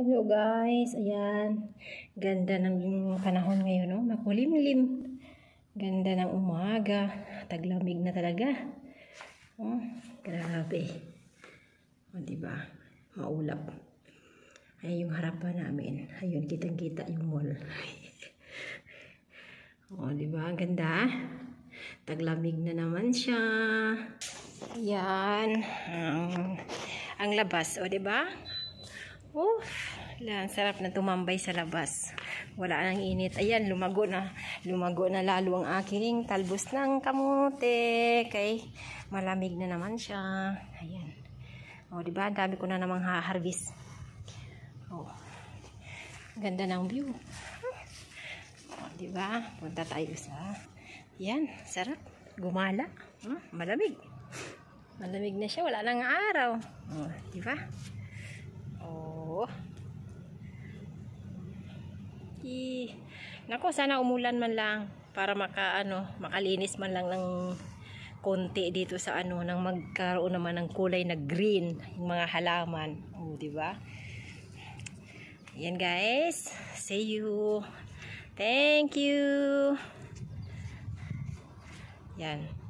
Hello guys, ayan. Ganda ng panahon ngayon, no? Makulimlim. Ganda ng umaga. Taglamig na talaga. Oh, grabe. O, oh, diba? Maulap. Ay, yung harapan namin. Ayun, kitang-kita yung mall. o, oh, diba? Ang ganda. Ah. Taglamig na naman siya. Ayan. Ang, ang labas. O, diba? Oof, lang sarap na tumambay sa labas. Wala nang init. Ayan, lumago na. Lumago na lalo ang aking talbos ng kamote. Kay malamig na naman siya. Ayan. O, oh, di ba? Dami ko na namang ha-harvest. Oh. Ganda ng view. O, oh, di ba? Punta tayo sa... Ayan, sarap. Gumala. Hmm, malamig. Malamig na siya. Wala nang araw. O, oh, di ba? Oh. I Nako, sana umulan man lang para maka ano, makalinis man lang ng konti dito sa ano nang magkaroon naman ng kulay na green yung mga halaman. Oh, di ba? Yan guys. See you. Thank you. Yan.